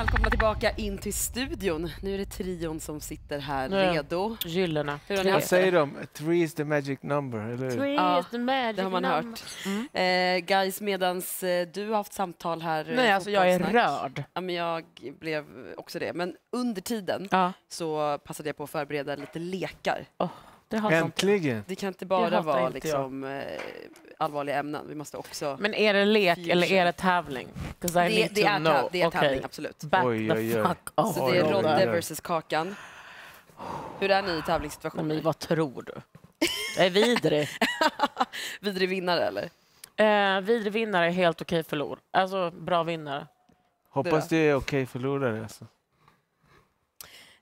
välkomna tillbaka in till studion. Nu är det trion som sitter här Nej. redo. Gyllene. Vad säger de? Three is the magic number, eller Three ja, is the magic det har man number. hört. Mm. Eh, guys, medan eh, du har haft samtal här... Eh, Nej, alltså jag är rörd. Ja, men jag blev också det. Men under tiden ja. så passade jag på att förbereda lite lekar. Oh. Äntligen! Inte. Det kan inte bara vara inte liksom, eh, allvarliga ämnen. Vi måste också... Men är det lek future. eller är det tävling? Det, det, är täv det, är okay. tävling, absolut. Back oj, the oj, oj. fuck off. Så det är Rodde versus Kakan. Hur är ni i tävlingssituationen? vad tror du? Jag är vidrig. vidrig vinnare, eller? Eh, vidrig vinnare är helt okej okay förlor. Alltså, bra vinnare. Hoppas det är okej okay förlorare. Alltså.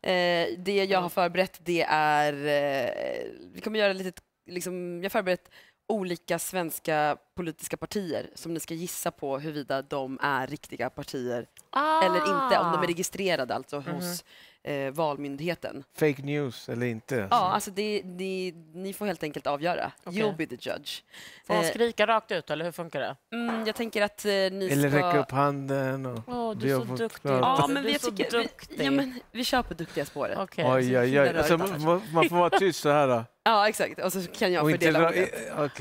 Eh, det jag har förberett det är... Eh, vi kommer göra lite... Liksom, jag har förberett olika svenska politiska partier som ni ska gissa på huruvida de är riktiga partier ah. eller inte, om de är ah. registrerade alltså mhm. hos eh, Valmyndigheten. Fake news eller inte? Ja, alltså det, det, ni får helt enkelt avgöra. Okej. You'll be the judge. Får hon Eh, skrika rakt ut eller hur funkar det? Mm, jag tänker att eh, ni Eller ska... räcka upp handen? Och Åh, du är så duktig. Ja, men vi, jag så duktig. vi, ja, men vi kör på duktiga spåret. Okej. Oj, oj, oj. Alltså, man, man får vara tyst så här. Då. Ja, exakt. Och så kan jag fördela ordet.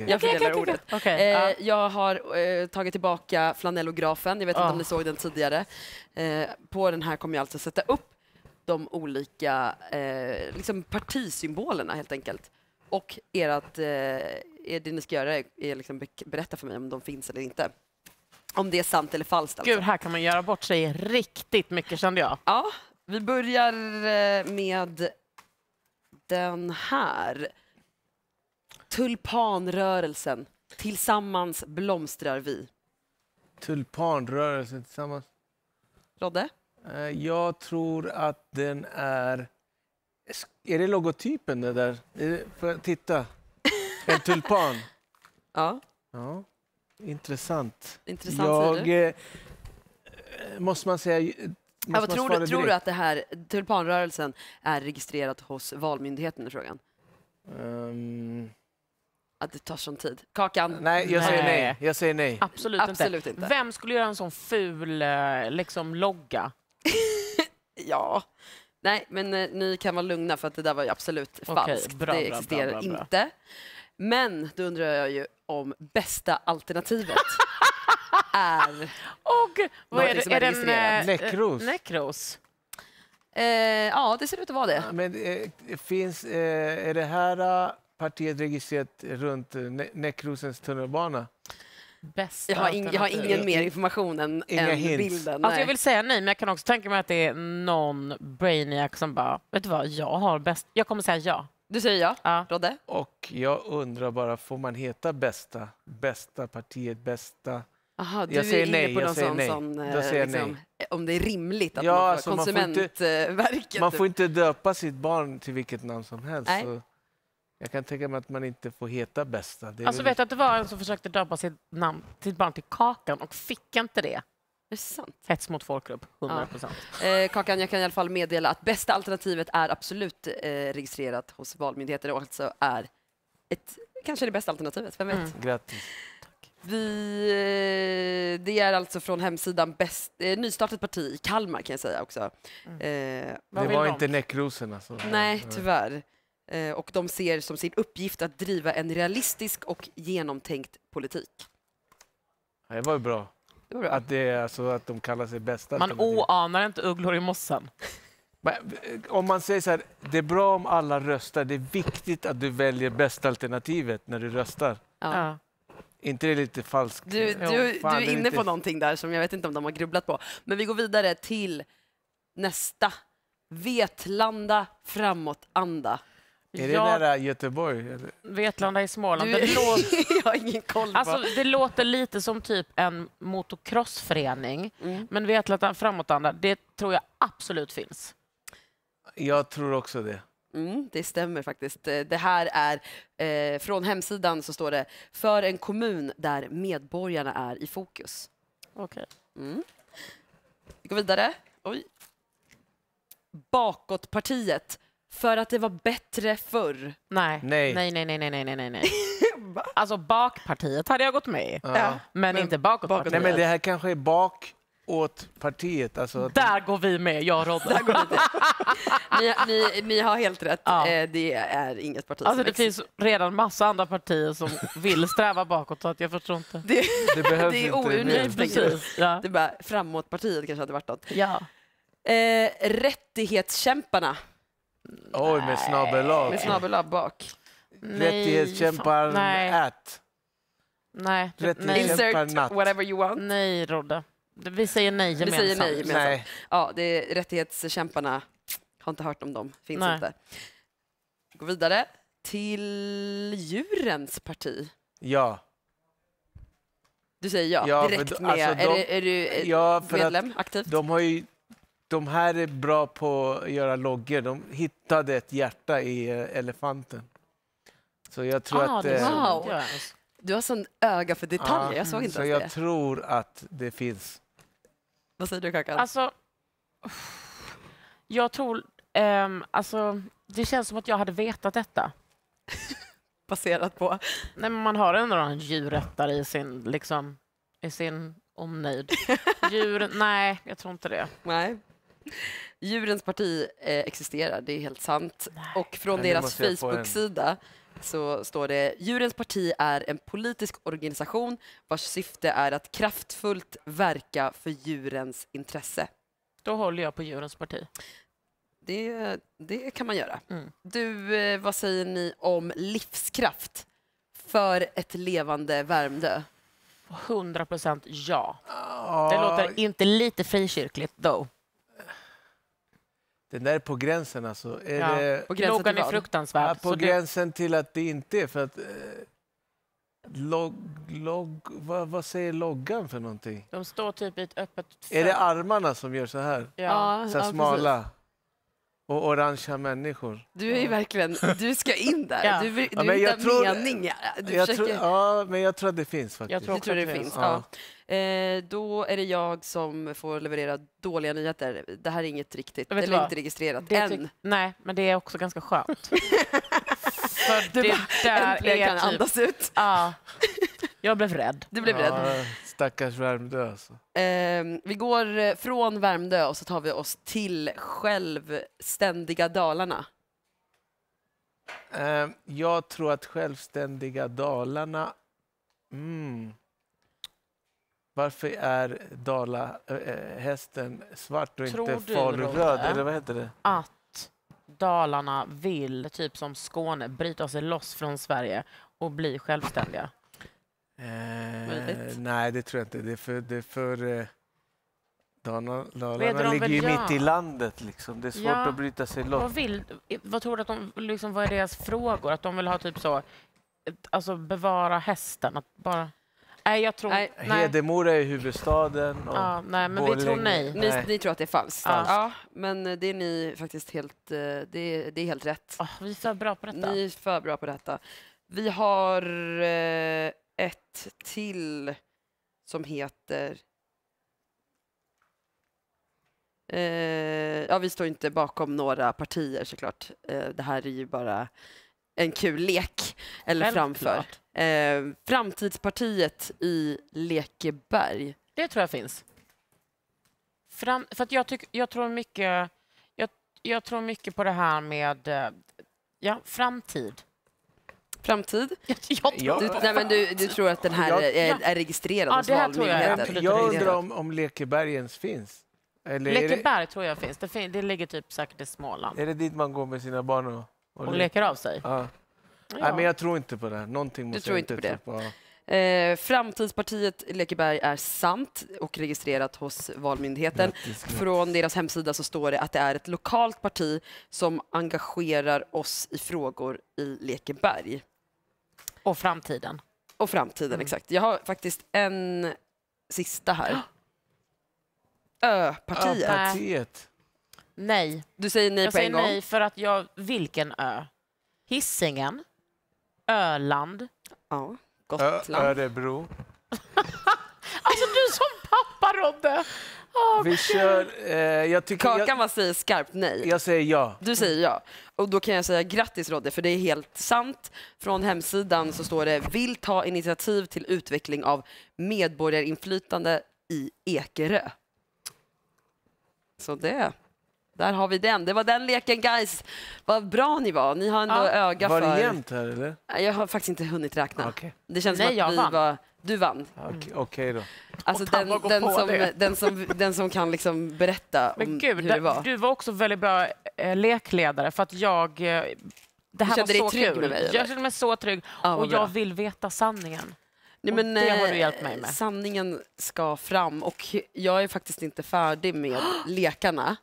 Jag fördelar ordet. jag har eh, tagit tillbaka flanellografen. Jag vet inte Ah. om ni såg den tidigare. Eh, på den här kommer jag alltså sätta upp de olika eh, liksom partisymbolerna helt enkelt. Och ert, eh, det ni ska göra är, att liksom berätta för mig om de finns eller inte. Om det är sant eller falskt. Alltså. Gud, här kan man göra bort sig riktigt mycket kände jag. Ja, vi börjar eh, med den här. Tulpanrörelsen. Tillsammans blomstrar vi. Tulpanrörelsen tillsammans. Rodde? Eh, jag tror att den är... Är det logotypen det där? Får jag titta? En tulpan? ja. ja. Intressant. Intressant jag, eh, eh, Måste man säga... Måste ja, tror, du, tror du att det här tulpanrörelsen är registrerat hos Valmyndigheten? i frågan? Um... Att det tar sån tid. Kakan? Nej, jag säger nej. nej. Jag säger nej. Absolut, Absolut inte. inte. Vem skulle göra en sån ful eh, liksom, logga? ja. Nej, men eh, ni kan vara lugna för att det där var ju absolut Okej, falskt. bra, det bra, bra, existerar bra, bra. inte. Men då undrar jag ju om bästa alternativet är... Och vad är det? Är är den registrerat. eh, Näckros. Eh, ja, det ser ut att vara det. Men eh, finns, eh, är det här eh, partiet registrerat runt eh, Nä- Näckrosens tunnelbana? Bästa jag har, ing, jag har ingen mer information än, än bilden. Alltså, jag vill säga nej, men jag kan också tänka mig att det är någon brainiac som bara, vet du vad, jag har bäst. Jag kommer säga ja. Du säger ja, ja. Rodde? Och jag undrar bara, får man heta bästa? Bästa partiet, bästa... Aha, du jag säger är inne nej, på någon sån, nej. sån eh, liksom, om det är rimligt att ja, man, alltså, konsumentverket. Man får, inte, man får inte döpa sitt barn till vilket namn som helst. Nej. Så jag kan tänka mig att man inte får heta bästa. Det alltså väl... vet att det var en som försökte döpa sitt, namn, sitt barn till Kakan och fick inte det? Det är sant. Hets mot folkgrupp, 100 procent. Ja. Eh, Kakan, jag kan i alla fall meddela att bästa alternativet är absolut eh, registrerat hos Valmyndigheten och alltså är ett, kanske det bästa alternativet. Vem vet? Mm. Grattis. Tack. Vi, eh, det är alltså från hemsidan bäst, eh, Nystartat parti i Kalmar kan jag säga också. Mm. Eh, det var de? inte Näckrosen. Alltså. Nej, tyvärr. Eh, och de ser som sin uppgift att driva en realistisk och genomtänkt politik. Det var ju bra. Det var bra. Att, det är alltså att de kallar sig bästa. Man oanar inte ugglor i mossen. Eh, om man säger så här, det är bra om alla röstar, det är viktigt att du väljer bästa alternativet när du röstar. Ja. inte det lite falskt? Du, du, du är inne inte... på någonting där som jag vet inte om de har grubblat på. Men vi går vidare till nästa. Vetlanda framåtanda. Är det nära Göteborg? Eller? Vetlanda i Småland. Du... Det, låter... jag har ingen koll Alltså, det låter lite som typ en motocrossförening. Mm. Men Vetlanda framåtanda, det tror jag absolut finns. Jag tror också det. Mm, det stämmer faktiskt. Det här är eh, från hemsidan så står det för en kommun där medborgarna är i fokus. Okej. Okay. Mm. Vi går vidare. Oj. Bakåtpartiet för att det var bättre förr. Nej, nej, nej, nej, nej, nej, nej, nej. alltså bakpartiet hade jag gått med i, ja. men, men inte bakåtpartiet. Nej, men det här kanske är bak åt partiet. Alltså Där går vi med, jag och Rodde. ni, ni, ni, har helt rätt, ja. Eh, det är inget parti alltså, Det finns redan massa andra partier som vill sträva bakåt, så att jag förstår inte. Det, det, behövs det är ounikt. Ja. framåt-partiet kanske hade varit något. Ja. Eh, rättighetskämparna. Oj, med snabel-a. Med snabel-a bak. Rättighetskämpar Nej. at. Nej. Rättighetskämpar natt. Insert whatever you want. Nej, Rodde. Vi säger nej gemensamt. Vi säger nej gemensamt. Nej. Ja, det är rättighetskämparna. Har inte hört om dem. Finns Nej. inte. Gå vidare till djurens parti. Ja. Du säger ja, Ja, direkt med. alltså, de- är, du- är du ja, medlem, aktivt? De har ju de här är bra på att göra loggor. De hittade ett hjärta i eh, elefanten. Så jag tror ah, att... Eh, wow. du har sån öga för detaljer. Ah, jag såg inte så jag det. tror att det finns. Vad säger du, Kakan? Alltså, jag tror... Um, alltså, det känns som att jag hade vetat detta. Baserat på? Nej, men man har ändå en djurrättare i sin, liksom, i sin omnöjd. Djur? Nej, jag tror inte det. Nej. Djurens parti eh, existerar, det är helt sant. Nej. Och från Nej, deras Facebook-sida så står det Djurens parti är en politisk organisation vars syfte är att kraftfullt verka för djurens intresse. Då håller jag på Djurens parti. Det, det kan man göra. Mm. Du, eh, vad säger ni om livskraft för ett levande Värmdö? 100 procent ja. Ah. Det låter inte lite frikyrkligt, though. Den där är på gränsen alltså. Är ja, det... På gränsen Loggan till är fruktansvärd. Ja, på gränsen det... till att det inte är för att... Eh, log, log, vad, vad, säger loggan för någonting? De står typ i ett öppet... Fält. Är det armarna som gör så här? Ja, så här ja, smala? Precis och orangea människor. Du är ju verkligen, du ska in där. ja. Du, du ja, men hittar tror, meningar. Du jag försöker... tror, ja, men jag tror att det finns faktiskt. Jag tror, tror det, det, finns. Ja. ja. Eh, då är det jag som får leverera dåliga nyheter. Det här är inget riktigt, Det är inte registrerat det än. Nej, men det är också ganska skönt. För du det bara, där äntligen kan typ... andas ut. Ja. Jag blev rädd. Du blev ja. rädd. Stackars Värmdö. Alltså. Eh, vi går eh, från Värmdö och så tar vi oss till självständiga Dalarna. Eh, jag tror att självständiga Dalarna... Mm. Varför är dalahästen eh, eh, äh, svart och tror inte faluröd? Eller vad heter det? Att Dalarna vill, typ som Skåne, bryta sig loss från Sverige och bli självständiga. Eh, nej, det tror jag inte. Det är för... Det är för eh, Dalarna, Dalarna ligger ju mitt i landet. Liksom. Det är svårt ja. att bryta sig loss. Vad, vill, vad tror du att de... Liksom, vad är deras frågor? Att de vill ha typ så... Alltså bevara hästen? Att bara... Nej, jag tror... Nej. Hedemora är huvudstaden. Och ja, nej, men Borlänge. vi tror nej. Ni, nej. ni, tror att det är falskt? Ja. ja. men eh, det är ni faktiskt helt... Eh, det är, det är helt rätt. Oh, vi är för bra på detta. Ni är för bra på detta. Vi har... Eh, ett till som heter... Eh, ja, vi står inte bakom några partier såklart. Eh, det här är ju bara en kul lek, eller Självklart. framför. Eh, framtidspartiet i Lekeberg. Det tror jag finns. Fram, för jag, tyck, jag, tror mycket, jag, jag tror mycket på det här med eh, ja, framtid framtid. Jag, jag du, nej, men du, du tror att den här jag, är, är, registrerad ja, hos Valmyndigheten? Jag, jag undrar om, om Lekebergens finns. Eller Lekeberg det... tror jag finns. Det, fin det ligger typ säkert i Småland. Är det dit man går med sina barn och, och, och leker av sig? Ja. ja. Nej, men jag tror inte på det. Någonting måste du tror inte på det? Typ, ja. Eh, framtidspartiet Lekeberg är sant och registrerat hos Valmyndigheten. Från deras hemsida så står det att det är ett lokalt parti som engagerar oss i frågor i Lekeberg. Och framtiden. Och framtiden, mm. exakt. Jag har faktiskt en sista här. Ö-partiet. Ö-partiet. Nej. Du säger nej jag på en gång? Jag säger nej för att jag... Vilken ö? Hissingen? Öland? Ja. Gotland. Örebro. alltså du som pappa, Rodde. Oh, vi kör, eh, jag Kakan jag, vad säger skarpt nej. Jag säger ja. Du säger ja. Och då kan jag säga grattis Rodde, för det är helt sant. Från hemsidan så står det vill ta initiativ till utveckling av medborgarinflytande i Ekerö. Så det där har vi den. Det var den leken, guys. Vad bra ni var. Ni har ändå ja. öga var för... Var det jämnt här, eller? Jag har faktiskt inte hunnit räkna. Okay. Det känns Nej, som att vi vann. var... Du vann. Okej okay, då. Alltså den, den, som, den, som, den, som, kan liksom berätta Men om gud, hur det var. Du var också väldigt bra eh, lekledare för att jag... Eh, det här du var så kul. Med mig, eller? jag kände mig så trygg. Ja, och bra. jag vill veta sanningen. Nej, men, det har du eh, hjälpt mig med. Sanningen ska fram och jag är faktiskt inte färdig med lekarna.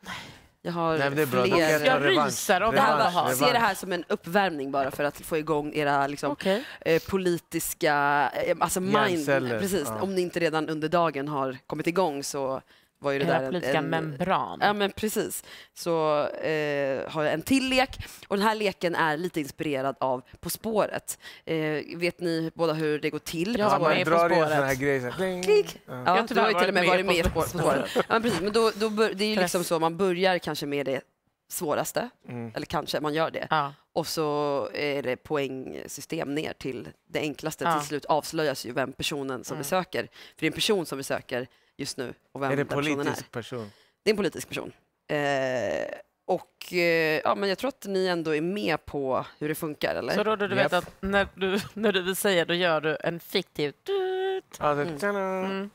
Jag har Nej, det är bra. fler... De jag revansch. ryser av det här. Se det här som en uppvärmning bara för att få igång era liksom, okay. eh, politiska... Eh, alltså mind, precis, ja. Om ni inte redan under dagen har kommit igång så var ju det Hela politiska en, membran. Ja, men precis. Så eh, har jag en till lek. Och den här leken är lite inspirerad av På spåret. Eh, vet ni båda hur det går till? Ja, man drar in sådana här grejer. Så här. Klick. Ja. jag du har ju till och med varit med, med På spåret. ja, men precis. Men då, då det är ju liksom så, man börjar kanske med det svåraste, mm. eller kanske man gör det. Ja. Och så är det poängsystem ner till det enklaste. Ja. Till slut avslöjas ju vem personen som mm. vi söker. För det är en person som vi söker just nu. Och vem är det en politisk är. person? Det är en politisk person. Eh, och eh, ja, men jag tror att ni ändå är med på hur det funkar, eller? Så då du yep. vet att när du, när du vill säga, då gör du en fiktiv... Mm. mm.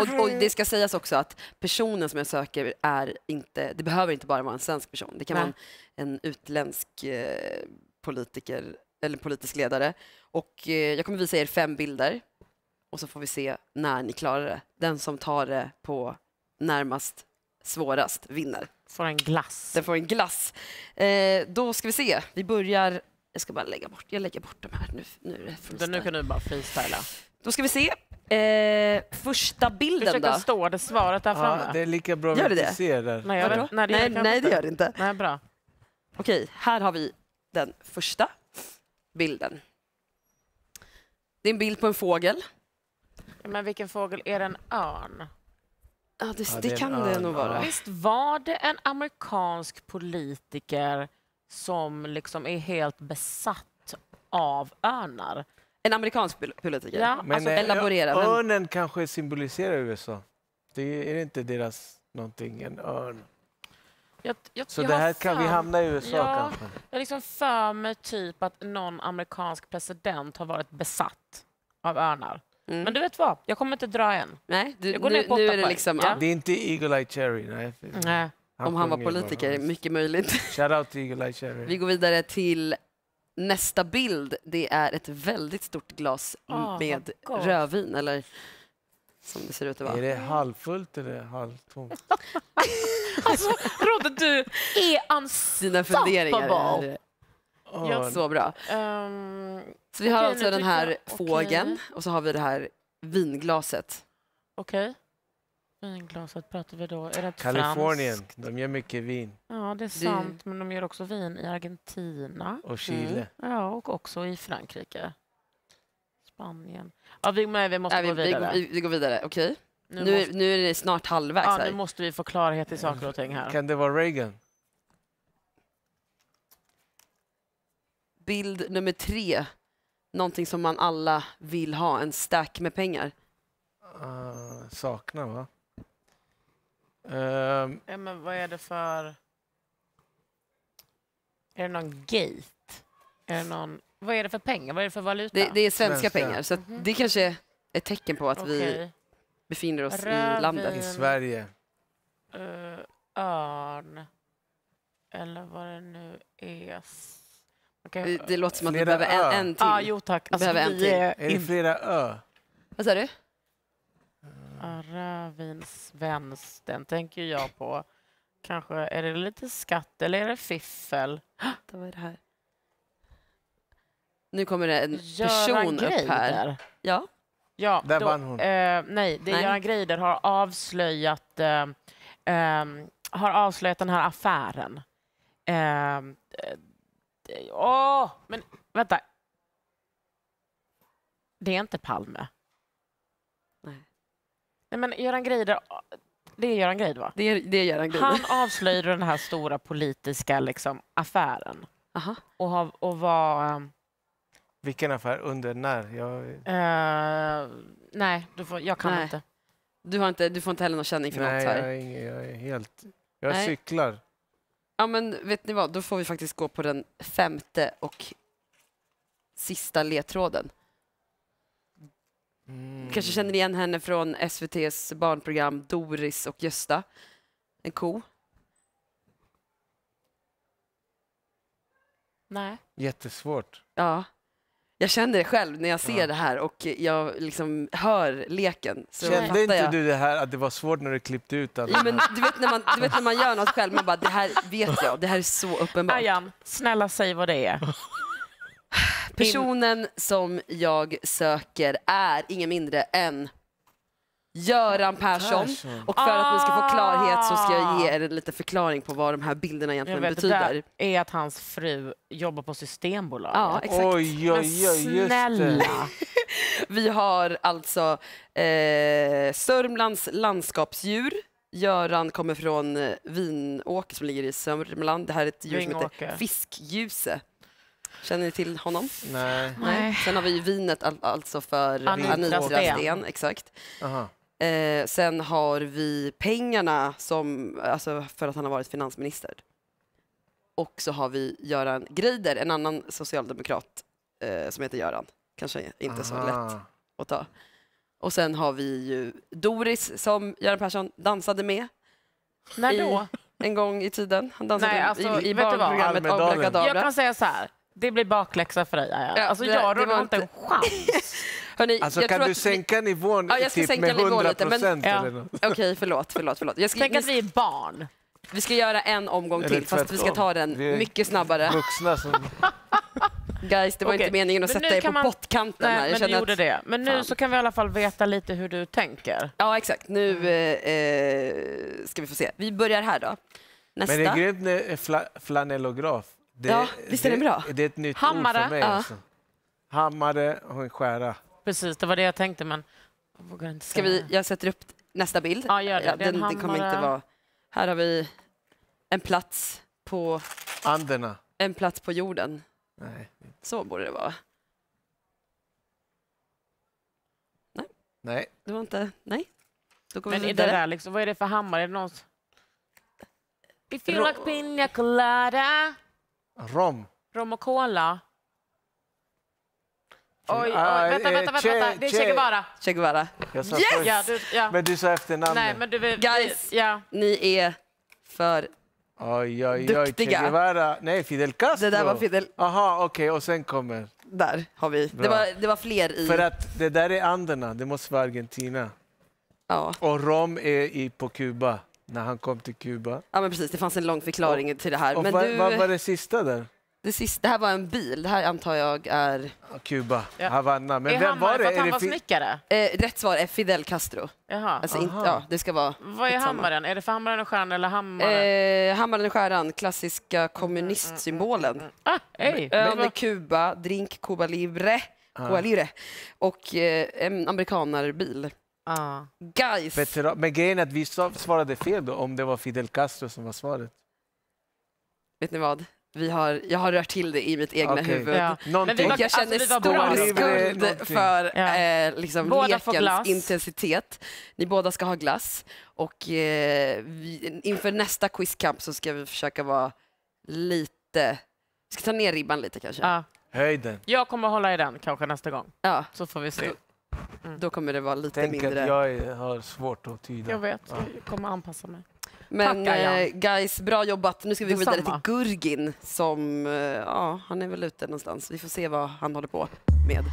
Och, och, det ska sägas också att personen som jag söker är inte, det behöver inte bara vara en svensk person. Det kan Nej. vara en, en utländsk eh, politiker eller politisk ledare. Och eh, jag kommer visa er fem bilder och så får vi se när ni klarar det. Den som tar det på närmast svårast vinner. Får en glass. Den får en glass. Eh, då ska vi se. Vi börjar... Jag ska bara lägga bort, jag lägger bort de här nu. Nu, är det nu kan du bara freestyla. Då ska vi se. Eh, första bilden Försöker då? Försöker stå det svaret där framme. Ja, det är lika bra gör det det? ser det. Nej, jag, nej, nej, det nej, det gör det inte. Nej, bra. Okej, här har vi den första bilden. Det är en bild på en fågel men vilken fågel? Är det en örn? Ja, det, ja, det, det kan örn, det nog vara. Visst var det en amerikansk politiker som liksom är helt besatt av örnar? En amerikansk politiker? Ja, men alltså, eh, elaborera. Ja, örnen kanske symboliserar USA. Det är, det inte deras någonting, en örn? Jag, jag, så jag det här kan vi hamna i USA ja, kanske? Jag liksom för mig typ att någon amerikansk president har varit besatt av örnar. Mm. Men du vet vad, jag kommer inte dra en. Nej, du, jag går nu, ner på nu är det liksom... Ja. Det är inte Eagle Eye Cherry. Nej. nej. Han Om han var politiker, bara. mycket möjligt. Shoutout till Eagle Eye Cherry. Vi går vidare till nästa bild. Det är ett väldigt stort glas oh, med rödvin, eller som det ser ut att vara. Är det halvfullt eller halvtomt? alltså, Rodde, du är unstoppable! Ja. Så bra. Um, så vi har okay, alltså den här jag... fågeln och så har vi det här vinglaset. Okej. Okay. Vinglaset pratar vi då. Är det Kalifornien, franskt? de gör mycket vin. Ja, det är sant, men de gör också vin i Argentina. Och mm. Chile. Mm. Ja, och också i Frankrike. Spanien. Ja, vi, nej, vi måste nej, gå vidare. Vi, vi, går vidare, okej. Okay. Nu, nu, måste... nu, är det snart halvvägs. Ja, nu måste vi få klarhet i saker och ting här. Kan det vara Reagan? bild nummer tre, någonting som man alla vill ha, en stack med pengar? Uh, saknar va? Uh, ja, men vad är det för... Är det någon gate? Är det någon... Vad är det för pengar? Vad är det för valuta? Det, det är svenska, svenska, pengar, så mm -hmm. det kanske är ett tecken på att okay. vi befinner oss Rödvin. i landet. I Sverige. Uh, örn. Eller vad det nu är. Okay. Det låter som att flera du behöver en, en till. Ah, jo tack. Alltså, behöver en till. Är, det flera ö? Vad sa du? Ravins väns, den tänker jag på. Kanske, är det lite skatt eller är det fiffel? Det var det här. Nu kommer det en person Göran upp här. Greider. Ja. ja Där då, vann hon. Eh, nej, det är Göran Greider har avslöjat, eh, eh, har avslöjat den här affären eh, Åh! men vänta. Det är inte Palme. Nej. Nej men Göran Greider, det är Göran Greider va? Det är, det är Göran Greider. Han avslöjade den här stora politiska liksom, affären. Aha. Och, ha, och var... Ehm, Vilken affär? Under när? Jag... Uh, nej, får, jag kan nej. inte. Du, har inte. du får inte heller någon känning för nej, något Nej, jag, jag, är helt... Jag nej. cyklar. Ja, men vet ni vad? Då får vi faktiskt gå på den femte och sista ledtråden. Mm. Kanske känner igen henne från SVTs barnprogram Doris och Gösta. En ko. Nej. Jättesvårt. Ja. Jag känner det själv när jag ser ja. det här och jag liksom hör leken. Kände inte jag. du det här att det var svårt när du klippte ut alla? Ja, men du, vet när man, du vet när man gör något själv, man bara det här vet jag, det här är så uppenbart. Ayan, snälla säg vad det är. Personen som jag söker är ingen mindre än Göran Persson. Persson. Och för att ni ska få klarhet så ska jag ah! ge er en liten förklaring på vad de här bilderna egentligen vet, betyder. Det är att hans fru jobbar på Systembolaget. Ja, exakt. Oj, oj, oj, Men snälla! Vi har alltså eh, Sörmlands landskapsdjur. Göran kommer från eh, Vinåker som ligger i Sörmland. Det här är ett djur Vinåker. som heter fiskljuse. Känner ni till honom? Nej. Nej. Sen har vi vinet alltså för Anitra, Sten. Exakt. Aha. Eh, sen har vi pengarna som, alltså för att han har varit finansminister. Och så har vi Göran Greider, en annan socialdemokrat eh, som heter Göran. Kanske inte så lätt att ta. Och sen har vi ju Doris som Göran Persson dansade med. När då? I, en gång i tiden. Han dansade Nej, alltså, i, i barnprogrammet Abrakadabra. Jag kan säga så här, det blir bakläxa för dig. Alltså, jag rullar inte en chans. Hörrni, alltså, kan du sänka vi... nivån ja, jag ska typ sänka med 100 procent? men... ja. Okej, okay, förlåt. förlåt, förlåt. Jag ska... Tänk att vi är barn. Vi ska göra en omgång till, fast vi ska ta den mycket snabbare. Vuxna som... Guys, det var okay. inte meningen att men sätta er på man... pottkanten Nej, här. Jag men du gjorde att... det. Men nu så kan vi i alla fall veta lite hur du tänker. Ja, exakt. Nu mm. eh, eh, ska vi få se. Vi börjar här då. Nästa. Men det är grymt med fla flanellograf. Det, ja, visst är det, det bra? Det är ett nytt Hammare. ord för mig. Ja. Alltså. Hammare och skära precis. Det var det jag tänkte, men jag inte Ska vi, jag sätter upp nästa bild. Ja, gör det. Ja, den, den kommer inte vara... Här har vi en plats på... Anderna. En plats på jorden. Nej. Så borde det vara. Nej. Nej. Det var inte... Nej. Då men vi Är det där liksom, vad är det för hammare? Är det någon... If you like pina colada. Rom. Rom och cola. Oj, oj, ah, vänta, vänta, eh, vänta, vänta. det är Che Guevara. Che Guevara. Yes! Ja, du, ja. Men du sa efternamnet. Nej, men du, vi, Guys, ja. ni är för oj, oj, oj, Che Guevara. Nej, Fidel Castro. Det där var Fidel. Aha, okej, okay, och sen kommer... Där har vi. Det var, det var fler i... För att det där är Anderna, det måste vara Argentina. Ja. Och Rom är i, på Kuba, när han kom till Kuba. Ja, men precis, det fanns en lång förklaring och, till det här. Och men vad, du... vad var det sista där? Det, sista, det här var en bil, det här antar jag är... Kuba, ja. Havanna. Men är vem han, var det? Är han var snickare? Eh, rätt svar är Fidel Castro. Jaha. Alltså, inte, ja, det ska vara Vad är hammaren? Är det för hammaren och stjärnan eller hammaren? Eh, hammaren och stjärnan, klassiska kommunistsymbolen. Mm, mm, mm. Ah, ey, Kuba, drink Cuba Libre, ah. Libre och eh, en amerikanarbil. Ah. Guys! Petero, men grejen är att vi svarade fel då, om det var Fidel Castro som var svaret. Vet ni vad? vi har, jag har rört till det i mitt egna okay. huvud. Ja. Men vi var, jag känner alltså, stor skuld för ja. eh, liksom lekens intensitet. Ni båda ska ha glass. Och eh, vi, inför nästa quizkamp så ska vi försöka vara lite... Vi ska ta ner ribban lite kanske. Ja. Höjden. Jag kommer hålla i den kanske nästa gång. Ja. Så får vi se. Mm. Då kommer det vara lite Tänk mindre... att jag har svårt att tyda. Jag vet, jag kommer anpassa mig. Men eh, guys, bra jobbat. Nu ska vi gå vidare till Gurgin som, eh, ja, han är väl ute någonstans. Vi får se vad han håller på med.